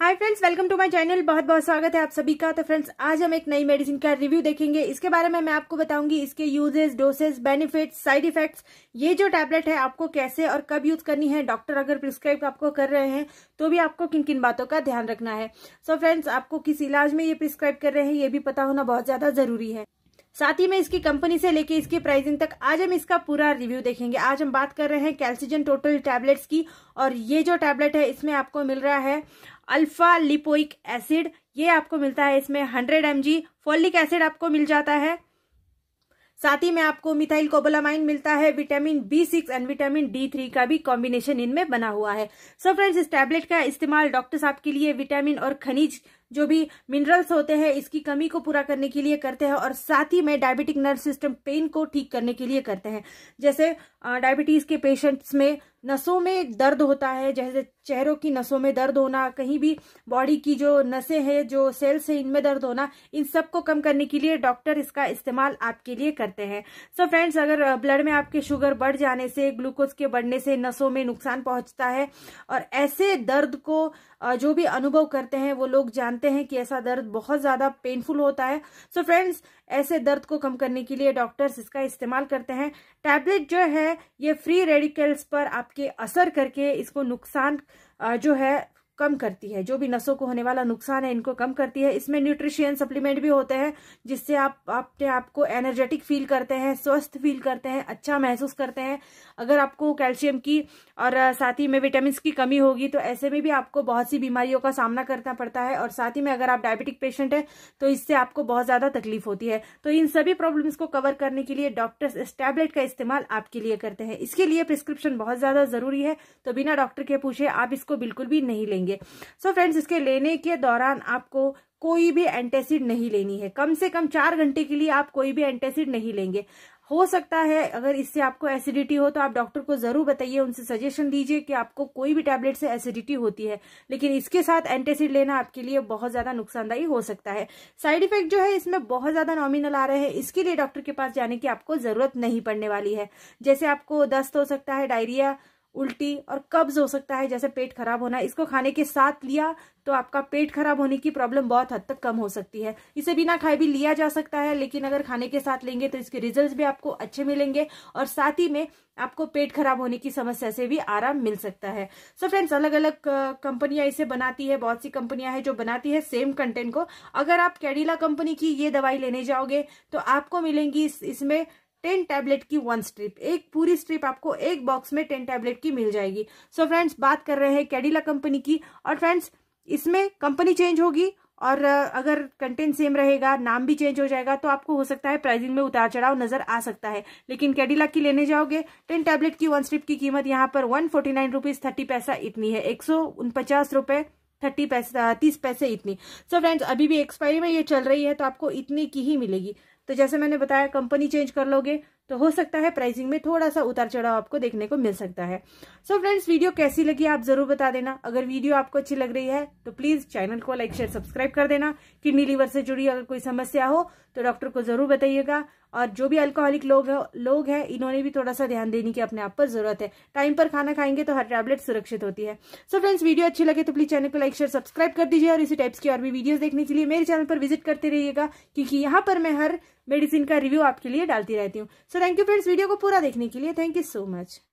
hi friends welcome to my channel बहुत बहुत स्वागत है आप सभी का तो फ्रेंड्स आज हम एक नई मेडिसिन का रिव्यू देखेंगे इसके बारे में मैं आपको बताऊंगी इसके uses doses benefits side effects ये जो टैबलेट है आपको कैसे और कब यूज करनी है डॉक्टर अगर प्रिस्क्राइब आपको कर रहे हैं तो भी आपको किन किन बातों का ध्यान रखना है सो so फ्रेंड्स आपको किस इलाज में ये प्रिस्क्राइब कर रहे हैं ये भी पता होना बहुत ज्यादा जरूरी है साथ ही में इसकी कंपनी से लेके इसकी प्राइसिंग तक आज हम इसका पूरा रिव्यू देखेंगे आज हम बात कर रहे हैं कैल्सिजन टोटल टैबलेट्स की और ये जो टैबलेट है इसमें आपको मिल रहा है अल्फा लिपोइक एसिड ये आपको मिलता है इसमें hundred M G folic acid आपको मिल जाता है साथ ही में आपको मिथाइल कोबलामाइन मिलता है vitamin B six and vitamin D three का भी कॉम्बिनेशन इनमें बना हुआ है सो so फ्रेंड्स इस टैबलेट का इस्तेमाल डॉक्टर्स आपके लिए विटामिन और खनिज जो भी मिनरल्स होते हैं इसकी कमी को पूरा करने के लिए करते हैं और साथ ही में डायबिटिक नर्व सिस्टम पेन को ठीक करने के लिए करते हैं जैसे डायबिटीज़ के पेशेंट्स में नसों में दर्द होता है जैसे चेहरों की नसों में दर्द होना कहीं भी बॉडी की जो नसें हैं जो सेल्स हैं इनमें दर्द होना इन सब को कम करने के लिए डॉक्टर इसका इस्तेमाल आपके लिए करते हैं सो so फ्रेंड्स अगर ब्लड में आपके शुगर बढ़ जाने से ग्लूकोज के बढ़ने से नसों में नुकसान पहुंचता है और ऐसे दर्द को जो भी अनुभव करते हैं वो लोग जान जानते हैं कि ऐसा दर्द बहुत ज़्यादा पेनफुल होता है सो so फ्रेंड्स ऐसे दर्द को कम करने के लिए डॉक्टर्स इसका इस्तेमाल करते हैं टैबलेट जो है ये फ्री रेडिकल्स पर आपके असर करके इसको नुकसान जो है कम करती है जो भी नसों को होने वाला नुकसान है इनको कम करती है इसमें न्यूट्रिशियन सप्लीमेंट भी होते हैं जिससे आप अपने आप को एनर्जेटिक फील करते हैं स्वस्थ फील करते हैं अच्छा महसूस करते हैं अगर आपको कैल्शियम की और साथ ही में विटामिन की कमी होगी तो ऐसे में भी आपको बहुत सी बीमारियों का सामना करना पड़ता है और साथ ही में अगर आप डायबिटिक पेशेंट है तो इससे आपको बहुत ज़्यादा तकलीफ होती है तो इन सभी प्रॉब्लम्स को कवर करने के लिए डॉक्टर्स इस टैबलेट का इस्तेमाल आपके लिए करते हैं इसके लिए प्रिस्क्रिप्शन बहुत ज़्यादा ज़रूरी है तो बिना डॉक्टर के पूछे आप इसको बिल्कुल भी नहीं लेंगे मिलेंगे सो so फ्रेंड्स इसके लेने के दौरान आपको कोई भी एंटेसिड नहीं लेनी है कम से कम चार घंटे के लिए आप कोई भी एंटेसिड नहीं लेंगे हो सकता है अगर इससे आपको एसिडिटी हो तो आप डॉक्टर को जरूर बताइए उनसे सजेशन दीजिए कि आपको कोई भी टैबलेट से एसिडिटी होती है लेकिन इसके साथ एंटेसिड लेना आपके लिए बहुत ज्यादा नुकसानदायी हो सकता है साइड इफेक्ट जो है इसमें बहुत ज्यादा नॉमिनल आ रहे हैं इसके लिए डॉक्टर के पास जाने की आपको जरूरत नहीं पड़ने वाली है जैसे आपको दस्त हो सकता है डायरिया उल्टी और कब्ज हो सकता है जैसे पेट खराब होना इसको खाने के साथ लिया तो आपका पेट खराब होने की प्रॉब्लम बहुत हद तक कम हो सकती है इसे बिना खाए भी लिया जा सकता है लेकिन अगर खाने के साथ लेंगे तो इसके रिजल्ट्स भी आपको अच्छे मिलेंगे और साथ ही में आपको पेट खराब होने की समस्या से भी आराम मिल सकता है सो so फ्रेंड्स अलग अलग कंपनियां इसे बनाती है बहुत सी कंपनियां हैं जो बनाती है सेम कंटेंट को अगर आप कैडिला कंपनी की ये दवाई लेने जाओगे तो आपको मिलेंगी इसमें इस टेन टैबलेट की वन स्ट्रिप एक पूरी स्ट्रिप आपको एक बॉक्स में टेन टैबलेट की मिल जाएगी सो so फ्रेंड्स बात कर रहे हैं कैडिला कंपनी की और फ्रेंड्स इसमें कंपनी चेंज होगी और अगर कंटेंट सेम रहेगा नाम भी चेंज हो जाएगा तो आपको हो सकता है प्राइसिंग में उतार चढ़ाव नजर आ सकता है लेकिन कैडिला की लेने जाओगे टेन टैबलेट की वन स्ट्रिप की कीमत यहाँ पर one forty nine rupees thirty पैसा इतनी है एक सौ उनपचास रुपए थर्टी पैसा तीस पैसे इतनी सो so फ्रेंड्स अभी भी एक्सपायरी में ये चल रही है तो आपको इतनी की ही मिलेगी तो जैसे मैंने बताया कंपनी चेंज कर लोगे तो हो सकता है प्राइसिंग में थोड़ा सा उतार चढ़ाव आपको देखने को मिल सकता है सो so फ्रेंड्स वीडियो कैसी लगी आप जरूर बता देना अगर वीडियो आपको अच्छी लग रही है तो प्लीज चैनल को लाइक शेयर सब्सक्राइब कर देना किडनी लीवर से जुड़ी अगर कोई समस्या हो तो डॉक्टर को जरूर बताइएगा और जो भी अल्कोहलिक लोग लोग हैं इन्होंने भी थोड़ा सा ध्यान देने की अपने आप पर जरूरत है टाइम पर खाना खाएंगे तो हर टैबलेट सुरक्षित होती है सो फ्रेंड्स वीडियो अच्छी लगे तो प्लीज चैनल को लाइक शेयर सब्सक्राइब कर दीजिए और इसी टाइप्स की और भी वीडियोस देखने के लिए मेरे चैनल पर विजिट करते रहिएगा क्योंकि यहाँ पर मैं हर मेडिसिन का रिव्यू आपके लिए डालती रहती हूँ so thank you friends video को पूरा देखने के लिए थैंक यू सो मच